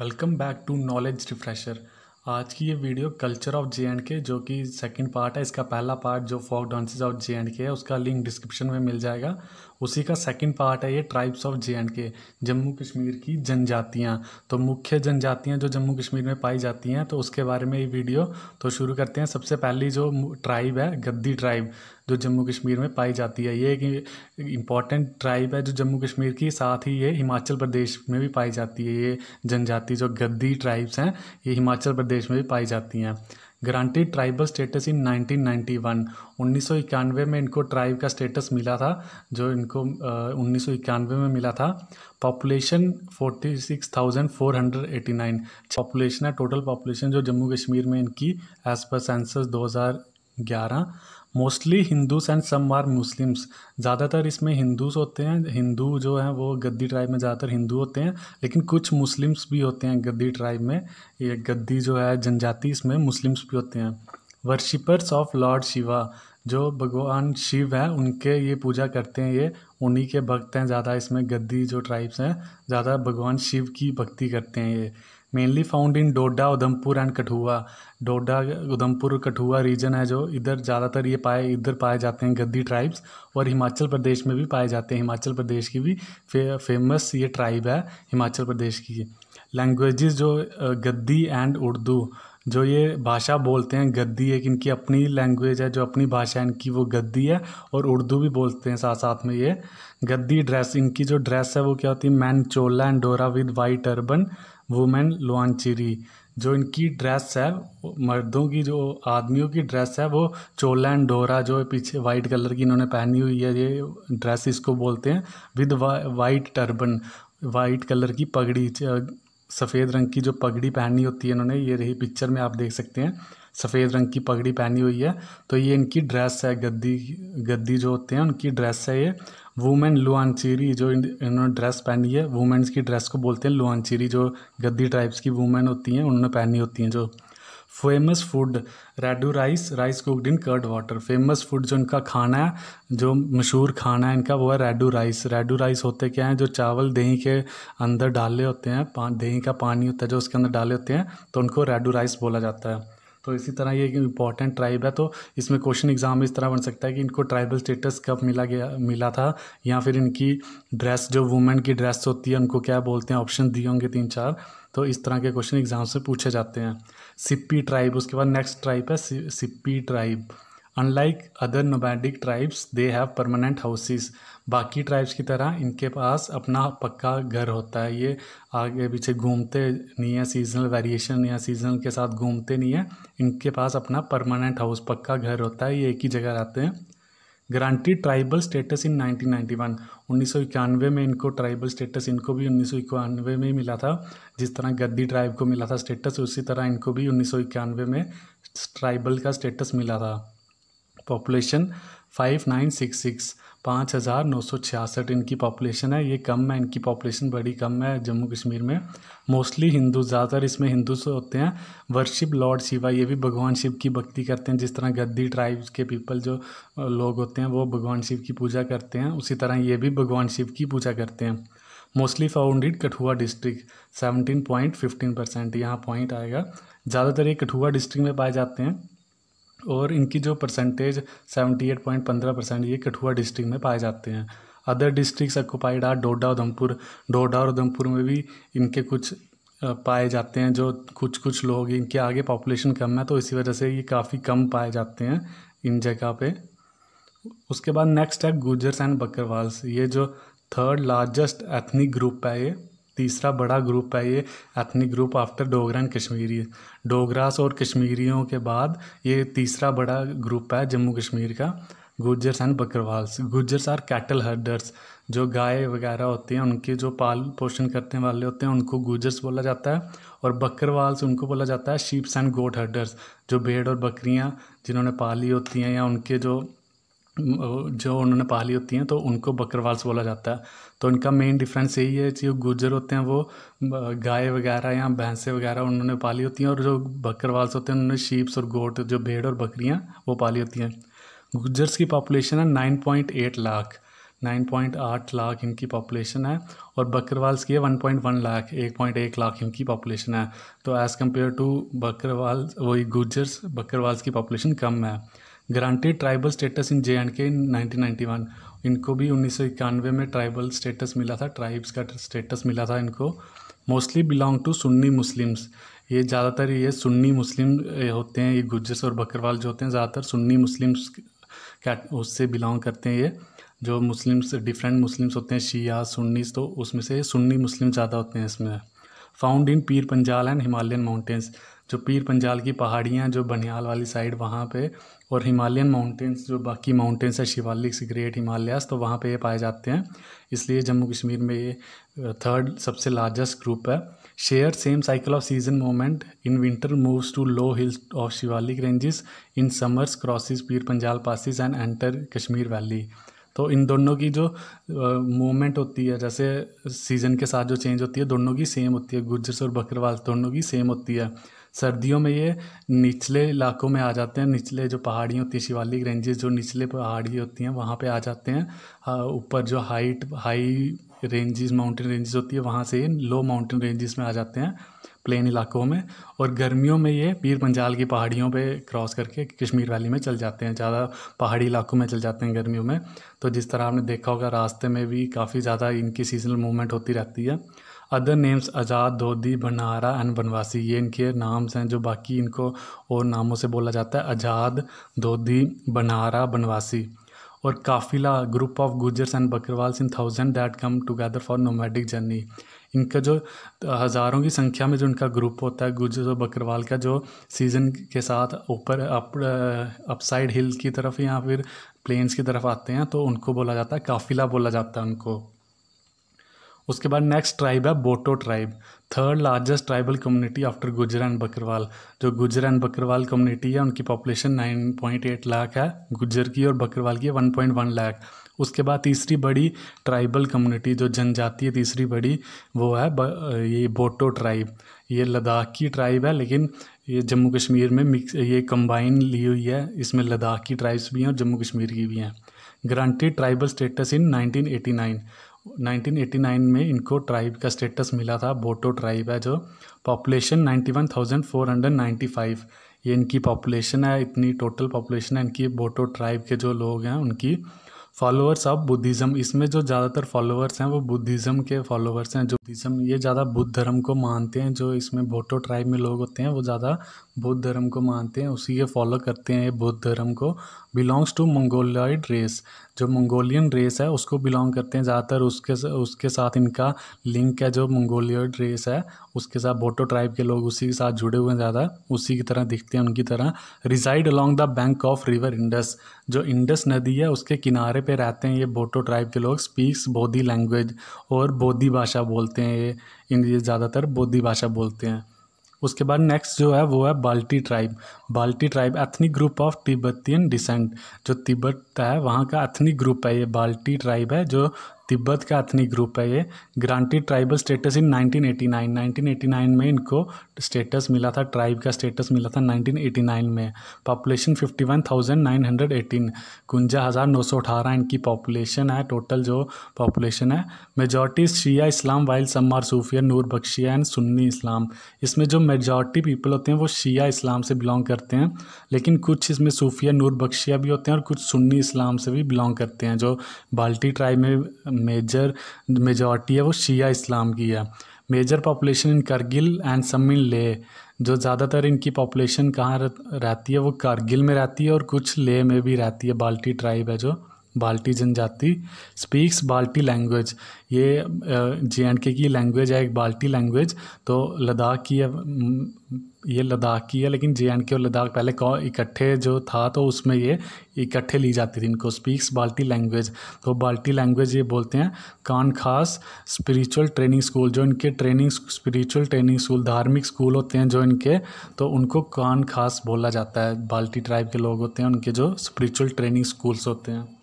welcome back to knowledge refresher आज की ये video culture of J and K जो कि सेकंड पार्ट है इसका पहला पार्ट जो folk dances of J and K है उसका लिंक डिस्क्रिप्शन में मिल जाएगा उसी का सेकंड पार्ट है ये ट्राइब्स ऑफ जे एंड के जम्मू कश्मीर की जनजातियाँ तो मुख्य जनजातियाँ जो जम्मू कश्मीर में पाई जाती हैं तो उसके बारे में ये वीडियो तो शुरू करते हैं सबसे पहली जो ट्राइब है गद्दी ट्राइब जो जम्मू कश्मीर में पाई जाती है ये एक इम्पॉर्टेंट ट्राइब है जो जम्मू कश्मीर की साथ ही ये हिमाचल प्रदेश में भी पाई जाती है ये जनजाति जो गद्दी ट्राइब्स हैं ये हिमाचल प्रदेश में भी पाई जाती हैं ग्रांटेड ट्राइबल स्टेटस इन 1991 1991 में इनको ट्राइब का स्टेटस मिला था जो इनको उन्नीस में मिला था पॉपुलेशन 46,489 पॉपुलेशन है टोटल पॉपुलेशन जो जम्मू कश्मीर में इनकी as per census 2011 mostly Hindus and some are Muslims ज़्यादातर इसमें हिंदूज होते हैं हिंदू जो हैं वो गद्दी ट्राइब में ज़्यादातर हिंदू होते हैं लेकिन कुछ मुस्लिम्स भी होते हैं गद्दी ट्राइब में ये गद्दी जो है जनजाति इसमें मुस्लिम्स भी होते हैं वर्शिपर्स ऑफ लॉर्ड शिवा जो भगवान शिव हैं उनके ये पूजा करते हैं ये उन्हीं के भक्त हैं ज़्यादा इसमें गद्दी जो ट्राइब्स हैं ज़्यादा भगवान शिव की भक्ति करते हैं ये mainly found in Doda Udhampur and Kathua Doda Udhampur Kathua region है जो इधर ज़्यादातर ये पाए इधर पाए जाते हैं गद्दी ट्राइब्स और हिमाचल प्रदेश में भी पाए जाते हैं हिमाचल प्रदेश की भी फे, फेमस ये ट्राइब है हिमाचल प्रदेश की लैंग्वेजेस जो गद्दी एंड उर्दू जो ये भाषा बोलते हैं गद्दी एक इनकी अपनी लैंग्वेज है जो अपनी भाषा है इनकी वो गद्दी है और उर्दू भी बोलते हैं साथ साथ में ये गद्दी ड्रेस इनकी जो ड्रेस है वो क्या होती है men chola and dora with white turban women Luanchari जो इनकी ड्रेस है मर्दों की जो आदमियों की ड्रेस है वो चोला एंड डोरा जो पीछे वाइट कलर की इन्होंने पहनी हुई है ये ड्रेस इसको बोलते हैं with white turban white colour की पगड़ी सफ़ेद रंग की जो पगड़ी पहनी होती है इन्होंने ये रही पिक्चर में आप देख सकते हैं सफ़ेद रंग की पगड़ी पहनी हुई है तो ये इनकी ड्रेस है गद्दी गद्दी जो होते हैं उनकी ड्रेस है ये वुमेन लुआनचीरी जो इन्होंने ड्रेस पहनी है वुमेन्स की ड्रेस को बोलते हैं लुआनचीरी जो गद्दी ट्राइब्स की वुमेन होती हैं उन्होंने पहनी होती हैं जो फेमस फूड रेडू rice rice cooked in curd water famous food जो इनका खाना है जो मशहूर खाना है इनका वो है रेडू राइस रेडू राइस होते क्या हैं जो चावल दही के अंदर डाले होते हैं पा दही का पानी होता है जो उसके अंदर डाले होते हैं तो उनको रेडू राइस बोला जाता है तो इसी तरह ये एक इम्पॉर्टेंट ट्राइब है तो इसमें क्वेश्चन एग्जाम इस तरह बन सकता है कि इनको ट्राइबल स्टेटस कब मिला गया मिला था या फिर इनकी ड्रेस जो वुमेन की ड्रेस होती है उनको क्या बोलते हैं ऑप्शन दिए होंगे तीन चार तो इस तरह के क्वेश्चन एग्जाम से पूछे जाते हैं सिप्पी ट्राइब उसके बाद नेक्स्ट ट्राइब है Sippi tribe unlike other nomadic tribes they have permanent houses बाकी ट्राइब्स की तरह इनके पास अपना पक्का घर होता है ये आगे पीछे घूमते नहीं है सीजनल वेरिएशन या सीजनल के साथ घूमते नहीं है इनके पास अपना परमानेंट हाउस पक्का घर होता है ये एक ही जगह रहते हैं ग्रांटेड ट्राइबल स्टेटस इन 1991 1991 में इनको ट्राइबल स्टेटस इनको भी उन्नीस में ही मिला था जिस तरह गद्दी ट्राइब को मिला था स्टेटस उसी तरह इनको भी उन्नीस में ट्राइबल का स्टेटस मिला था population five nine six six पाँच हज़ार नौ सौ छियासठ इनकी पॉपुलेशन है ये कम है इनकी पॉपुलेशन बड़ी कम है जम्मू कश्मीर में मोस्टली हिंदू ज़्यादातर इसमें से होते हैं वर्शिप लॉर्ड शिवा ये भी भगवान शिव की भक्ति करते हैं जिस तरह गद्दी ट्राइब्स के पीपल जो लोग होते हैं वो भगवान शिव की पूजा करते हैं उसी तरह ये भी भगवान शिव की पूजा करते हैं mostly founded Kathua district seventeen point fifteen percent यहाँ पॉइंट आएगा ज़्यादातर ये कठुआ डिस्ट्रिक्ट में पाए जाते हैं और इनकी जो परसेंटेज सेवेंटी एट पॉइंट पंद्रह परसेंट ये कठुआ डिस्ट्रिक्ट में पाए जाते हैं other districts occupied are Doda Udhampur Doda और उधमपुर में भी इनके कुछ पाए जाते हैं जो कुछ कुछ लोग इनके आगे पॉपुलेशन कम है तो इसी वजह से ये काफ़ी कम पाए जाते हैं इन जगह पे उसके बाद नेक्स्ट है गुजर्स एंड बकरवाल्स ये जो थर्ड लार्जेस्ट एथनिक ग्रुप है ये तीसरा बड़ा ग्रुप है ये ethnic group after Dogra and Kashmiri Dogras और कश्मीरियों के बाद ये तीसरा बड़ा ग्रुप है जम्मू कश्मीर का Gujjars and Bakarwals Gujjars are cattle herders जो गाय वगैरह होती हैं उनके जो पाल पोषण करने वाले होते हैं उनको गुजर्स बोला जाता है और बकरवाल्स उनको बोला जाता है शीप्स एंड गोट हर्डर्स जो भेड़ और बकरियाँ जिन्होंने पाली होती हैं या उनके जो जो उन्होंने पाली होती हैं तो उनको बकरवाल्स बोला जाता है तो इनका मेन डिफरेंस यही है जो गुजर होते हैं वो गाय वगैरह या भैंसें वगैरह उन्होंने पाली होती हैं और जो बकरवाल्स होते हैं उन्होंने शीप्स और गोट जो भेड़ और बकरियाँ वो पाली होती हैं गुजर्स की पॉपुलेशन है nine point eight lakh nine point आठ लाख इनकी पॉपुलेशन है और बकरवाल्स की है वन पॉइंट वन लाख एक पॉइंट एक लाख इनकी पॉपुलेशन है तो एज़ कम्पेयर टू बकरवाल वही गुजर्स बकरवाल्स की पॉपुलेशन कम है granted tribal status in J and K in 1991 इनको भी उन्नीस में ट्राइबल स्टेटस मिला था ट्राइब्स का स्टेटस मिला था इनको mostly belong to Sunni Muslims ये ज़्यादातर ये सुन्नी मुस्लिम होते हैं ये गुजर्स और बकरवाल जो होते हैं ज़्यादातर सुन्नी मुस्लिम्स क्या उससे बिलोंग करते हैं ये जो मुस्लिम्स डिफरेंट मुस्लिम्स होते हैं शिया सुन्नीस तो उसमें से सुन्नी मुस्लिम ज़्यादा होते हैं इसमें फाउंड इन पीर पंजाल एंड हिमालयन माउंटेंस जो पीर पंजाल की पहाड़ियाँ जो बनियाल वाली साइड वहाँ पे और हिमालयन माउंटेंस जो बाकी माउंटेंस है शिवालिक्स ग्रेट हिमालयास तो वहाँ पे ये पाए जाते हैं इसलिए जम्मू कश्मीर में ये थर्ड सबसे लार्जेस्ट ग्रुप है share same cycle of season movement in winter moves to low hills of Shivalik ranges in summers crosses Pir Panjal passes and enter Kashmir valley तो इन दोनों की जो मूवमेंट होती है जैसे सीज़न के साथ जो चेंज होती है दोनों की सेम होती है गुजरस और बकरवाल दोनों की सेम होती है सर्दियों में ये निचले इलाकों में आ जाते हैं निचले जो पहाड़ियाँ होती हैं शिवालिक रेंजेस जो निचले पहाड़ी होती हैं वहाँ पे आ जाते हैं ऊपर जो height high ranges mountain ranges होती है वहाँ से लो माउंटेन रेंजेस में आ जाते हैं प्लेन इलाकों में और गर्मियों में ये पीर पंजाल की पहाड़ियों पे क्रॉस करके कश्मीर वैली में चल जाते हैं ज़्यादा पहाड़ी इलाकों में चल जाते हैं गर्मियों में तो जिस तरह आपने देखा होगा रास्ते में भी काफ़ी ज़्यादा इनकी सीजनल मूवमेंट होती रहती है अदर नेम्स आज़ाद धोदी भंडारा एंड बनवासी ये इनके नाम्स हैं जो बाकी इनको और नामों से बोला जाता है आज़ाद धोदी भंडारा बनवासी और काफिला group of Gujjars and Bakarwals in thousand that come together for nomadic journey इनका जो हज़ारों की संख्या में जो इनका ग्रुप होता है गुजर और बकरवाल का जो सीज़न के साथ ऊपर अप अपसाइड हिल की तरफ या फिर प्लेन्स की तरफ आते हैं तो उनको बोला जाता है काफिला बोला जाता है उनको उसके बाद नेक्स्ट ट्राइब है Boto tribe third largest tribal community after Gujjar and Bakarwal जो गुजर एंड बकरवाल कम्युनिटी है उनकी पॉपुलेशन 9.8 लाख है गुजर की और बकरवाल की 1.1 लाख उसके बाद तीसरी बड़ी ट्राइबल कम्युनिटी जो जनजाति है तीसरी बड़ी वो है ब, ये बोटो ट्राइब ये लद्दाख की ट्राइब है लेकिन ये जम्मू कश्मीर में मिक्स ये कंबाइन ली हुई है इसमें लद्दाख की ट्राइब्स भी हैं और जम्मू कश्मीर की भी हैं ग्रांटेड ट्राइबल स्टेटस इन 1989 1989 में इनको ट्राइब का स्टेटस मिला था बोटो ट्राइब है जो पॉपुलेशन 91,495 ये इनकी पॉपुलेशन है इतनी टोटल पॉपुलेशन है इनकी बोटो ट्राइब के जो लोग हैं उनकी फॉलोअर्स ऑफ बुद्धिज़्म इसमें जो ज़्यादातर फॉलोअर्स हैं वो बुद्धिज़्म के फॉलोअर्स हैं जो बुद्धिज़्म ये ज़्यादा बुद्ध धर्म को मानते हैं जो इसमें भोटो ट्राइब में लोग होते हैं वो ज़्यादा बुद्ध धर्म को मानते हैं उसी के फॉलो करते हैं ये बुद्ध धर्म को बिलोंग्स टू मंगोलॉइड रेस जो मंगोलियन रेस है उसको बिलोंग करते हैं ज़्यादातर उसके उसके साथ इनका लिंक है जो मंगोलियड रेस है उसके साथ भोटो ट्राइब के लोग उसी के साथ जुड़े हुए हैं ज़्यादा उसी की तरह दिखते हैं उनकी तरह reside along the bank of river Indus जो इंडस नदी है उसके किनारे पर रहते हैं ये भोटो ट्राइब के लोग स्पीक्स बोधी लैंग्वेज और बोधी भाषा बोलते जानते हैं ये इंडियन ज़्यादातर बोधी भाषा बोलते हैं उसके बाद नेक्स्ट जो है वो है Balti tribe Balti tribe ethnic group of Tibetan descent जो तिब्बत है वहाँ का एथनिक ग्रुप है ये बाल्टी ट्राइब है जो तिब्बत का एथनिक ग्रुप है ये ग्रांटेड ट्राइबल स्टेटस इन 1989 1989 में इनको स्टेटस मिला था ट्राइब का स्टेटस मिला था 1989 में पॉपुलेशन 51,918 कुंजा हज़ार नौ सौ अठारह इनकी पॉपुलेशन है टोटल जो पॉपुलेशन है मेजॉरिटी शिया इस्लाम वाइल सम्मार Sufia Noor Bakhshia and Sunni Islam इसमें जो मेजॉरिटी पीपल होते हैं वो शिया इस्लाम से बिलोंग करते हैं लेकिन कुछ इसमें सूफिया नूर बख्शिया भी होते हैं और कुछ सुन्नी इस्लाम से भी बिलोंग करते हैं जो बाल्टी ट्राइब में मेजर मेजॉरिटी है वो शिया इस्लाम की है major population in Kargil and some in जो ज़्यादातर इनकी पॉपुलेशन कहाँ रहती है वो करगिल में रहती है और कुछ लेह में भी रहती है बाल्टी ट्राइब है जो बाल्टी जनजाति स्पीक्स बाल्टी लैंग्वेज ये जे एंड के की लैंग्वेज है एक बाल्टी लैंग्वेज तो लद्दाख की है ये लद्दाख की है लेकिन जे एंड के और लद्दाख पहले इकट्ठे जो था तो उसमें ये इकट्ठे ली जाती थी इनको स्पीक्स बाल्टी लैंग्वेज तो बाल्टी लैंग्वेज ये बोलते हैं कान खास स्परिचुअल ट्रेनिंग स्कूल जो इनके ट्रेनिंग स्परिचुअल ट्रेनिंग स्कूल धार्मिक स्कूल होते हैं जो इनके तो उनको कान खास बोला जाता है बाल्टी ट्राइब के लोग होते हैं उनके जो स्परिचुअल ट्रेनिंग स्कूल्स होते हैं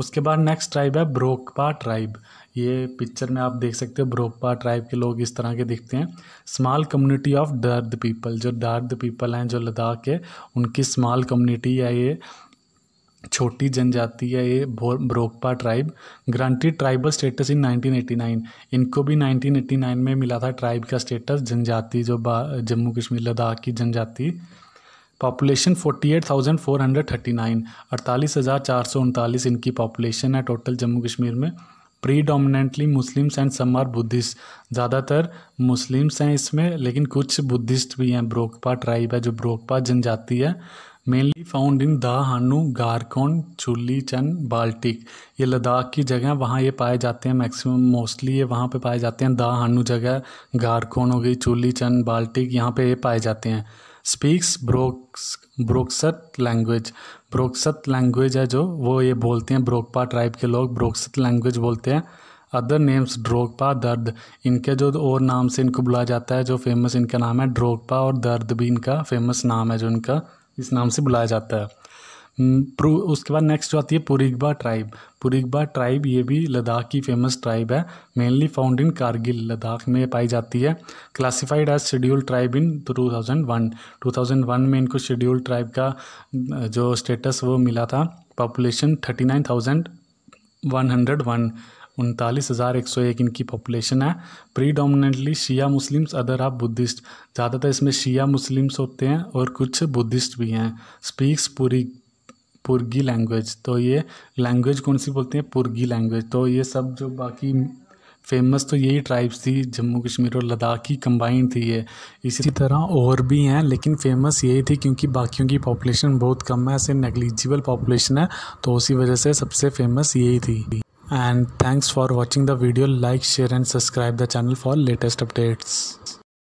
उसके बाद नेक्स्ट ट्राइब है ब्रोकपा ट्राइब ये पिक्चर में आप देख सकते हो ब्रोकपा ट्राइब के लोग इस तरह के दिखते हैं small community of Dard people जो दर्द पीपल हैं जो लद्दाख के उनकी स्मॉल कम्युनिटी है ये छोटी जनजाति है ये Brokpa tribe granted tribal status in 1989 इनको भी 1989 में मिला था ट्राइब का स्टेटस जनजाति जो जम्मू कश्मीर लद्दाख की जनजाति पॉपुलेशन सौ उनतालीस इनकी पॉपुलेशन है टोटल जम्मू कश्मीर में predominantly Muslims and some are Buddhist ज़्यादातर मुस्लिम्स हैं इसमें लेकिन कुछ बुद्धिस्ट भी हैं ब्रोकपा ट्राइब है जो ब्रोकपा जनजाति है मेनली फाउंड इन हनु गारकोन चुली चन बाल्टिक ये लद्दाख की जगह वहाँ ये पाए जाते हैं मैक्सिमम मोस्टली ये वहाँ पे पाए जाते हैं हनु जगह गारकोन हो गई चुली चन बाल्टिक यहाँ पे ये पाए जाते हैं speaks Broks Brokskat language Brokskat language है जो वो ये बोलते हैं ब्रोकपा ट्राइब के लोग ब्रोक्सत लैंग्वेज बोलते हैं अदर नेम्स ड्रोकपा दर्द इनके जो और नाम से इनको बुलाया जाता है जो फेमस इनका नाम है ड्रोकपा और दर्द भी इनका फेमस नाम है जो इनका इस नाम से बुलाया जाता है हम्म, प्रू उसके बाद नेक्स्ट जो आती है पुरिग्बा ट्राइब पुरिग्बा ट्राइब ये भी लद्दाख की फेमस ट्राइब है mainly found in Kargil Ladakh में पाई जाती है classified as schedule tribe in 2001 2001 में इनको शेड्यूल ट्राइब का जो स्टेटस वो मिला था population thirty nine thousand one hundred one उनतालीस हज़ार एक सौ एक इनकी पॉपुलेशन है डोमिनेटली शिया मुस्लिम्स अदर आप बुद्धिस्ट ज़्यादातर इसमें शिया मुस्लिम्स होते हैं और कुछ बुद्धिस्ट भी हैं स्पीक्स पूरी पुर्गी लैंग्वेज तो ये लैंग्वेज कौन सी बोलते हैं पुर्गी लैंग्वेज तो ये सब जो बाकी फेमस तो यही ट्राइब्स थी जम्मू कश्मीर और लद्दाख की कंबाइंड थी ये इसी तरह और भी हैं लेकिन फेमस यही थी क्योंकि बाकियों की पॉपुलेशन बहुत कम है ऐसे नेग्लिजिबल पॉपुलेशन है तो उसी वजह से सबसे फेमस यही थी and thanks for watching the video like share and subscribe the channel for latest updates